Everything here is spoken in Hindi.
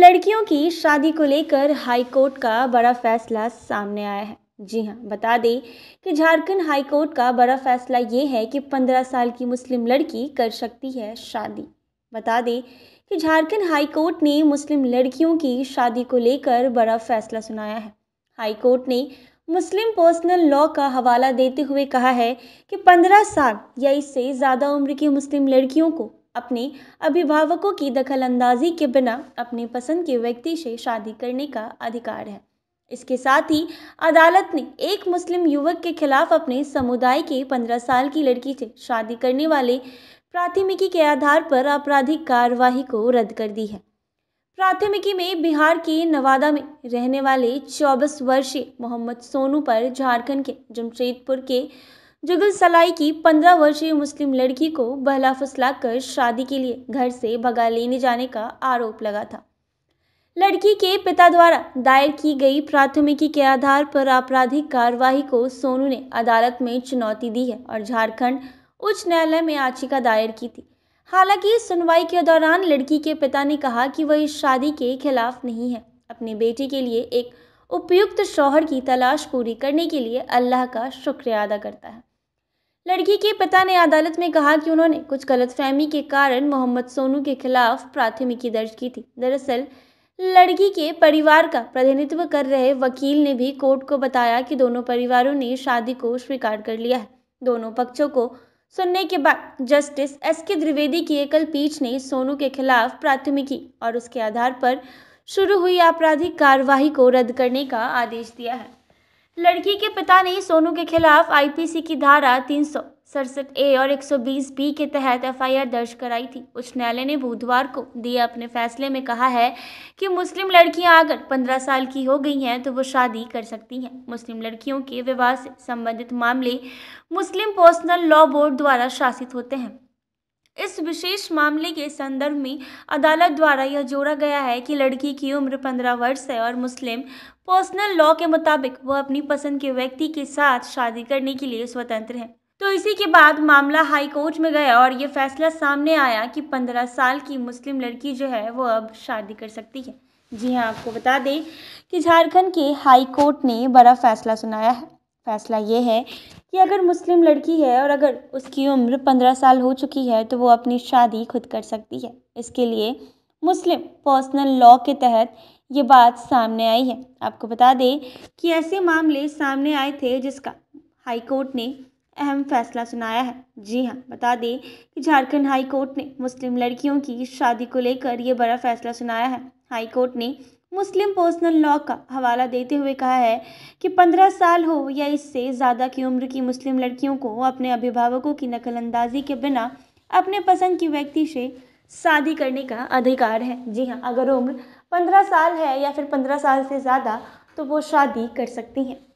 लड़कियों की शादी को लेकर हाईकोर्ट का बड़ा फैसला सामने आया है जी हाँ बता दें कि झारखंड हाईकोर्ट का बड़ा फैसला ये है कि पंद्रह साल की मुस्लिम लड़की कर सकती है शादी बता दें कि झारखंड हाईकोर्ट ने मुस्लिम लड़कियों की शादी को लेकर बड़ा फैसला सुनाया है हाईकोर्ट ने मुस्लिम पर्सनल लॉ का हवाला देते हुए कहा है कि पंद्रह साल या इससे ज़्यादा उम्र की मुस्लिम लड़कियों को अपने अभिभावकों की दखलंदाजी के बिना अपनी पसंद के व्यक्ति से शादी करने का अधिकार है इसके साथ ही अदालत ने एक मुस्लिम युवक के खिलाफ अपने समुदाय के पंद्रह साल की लड़की से शादी करने वाले प्राथमिकी के आधार पर आपराधिक कार्यवाही को रद्द कर दी है प्राथमिकी में बिहार के नवादा में रहने वाले चौबीस वर्षीय मोहम्मद सोनू पर झारखंड के जमशेदपुर के जुगल सलाई की पंद्रह वर्षीय मुस्लिम लड़की को बहला कर शादी के लिए घर से भगा लेने जाने का आरोप लगा था लड़की के पिता द्वारा दायर की गई प्राथमिकी के आधार पर आपराधिक कार्यवाही को सोनू ने अदालत में चुनौती दी है और झारखंड उच्च न्यायालय में याचिका दायर की थी हालांकि सुनवाई के दौरान लड़की के पिता ने कहा कि वह इस शादी के खिलाफ नहीं है अपने बेटे के लिए एक उपयुक्त शौहर की तलाश पूरी करने के लिए अल्लाह का शुक्रिया अदा करता है लड़की के पिता ने अदालत में कहा कि उन्होंने कुछ गलतफहमी के कारण मोहम्मद सोनू के खिलाफ प्राथमिकी दर्ज की थी दरअसल लड़की के परिवार का प्रतिनिधित्व कर रहे वकील ने भी कोर्ट को बताया कि दोनों परिवारों ने शादी को स्वीकार कर लिया है दोनों पक्षों को सुनने के बाद जस्टिस एस के द्विवेदी की एकल पीठ ने सोनू के खिलाफ प्राथमिकी और उसके आधार पर शुरू हुई आपराधिक कार्यवाही को रद्द करने का आदेश दिया है लड़की के पिता ने सोनू के खिलाफ आईपीसी की धारा तीन सौ सड़सठ ए और 120 बी के तहत एफआईआर दर्ज कराई थी उच्च न्यायालय ने बुधवार को दिए अपने फैसले में कहा है कि मुस्लिम लड़कियां अगर 15 साल की हो गई हैं तो वो शादी कर सकती हैं मुस्लिम लड़कियों के विवाह से संबंधित मामले मुस्लिम पर्सनल लॉ बोर्ड द्वारा शासित होते हैं इस विशेष मामले के संदर्भ में अदालत द्वारा यह जोड़ा गया है कि लड़की की उम्र पंद्रह वर्ष है और मुस्लिम पर्सनल लॉ के मुताबिक वह अपनी पसंद के व्यक्ति के साथ शादी करने के लिए स्वतंत्र है तो इसी के बाद मामला हाई कोर्ट में गया और ये फैसला सामने आया कि पंद्रह साल की मुस्लिम लड़की जो है वो अब शादी कर सकती है जी हाँ आपको बता दें कि झारखंड के हाई कोर्ट ने बड़ा फैसला सुनाया है फैसला ये है कि अगर मुस्लिम लड़की है और अगर उसकी उम्र पंद्रह साल हो चुकी है तो वो अपनी शादी खुद कर सकती है इसके लिए मुस्लिम पर्सनल लॉ के तहत ये बात सामने आई है आपको बता दें कि ऐसे मामले सामने आए थे जिसका हाई कोर्ट ने अहम फैसला सुनाया है जी हाँ बता दें कि झारखंड हाई कोर्ट ने मुस्लिम लड़कियों की शादी को लेकर ये बड़ा फैसला सुनाया है हाई कोर्ट ने मुस्लिम पर्सनल लॉ का हवाला देते हुए कहा है कि पंद्रह साल हो या इससे ज़्यादा की उम्र की मुस्लिम लड़कियों को अपने अभिभावकों की नकलंदाजी के बिना अपने पसंद की व्यक्ति से शादी करने का अधिकार है जी हाँ अगर उम्र पंद्रह साल है या फिर पंद्रह साल से ज़्यादा तो वो शादी कर सकती हैं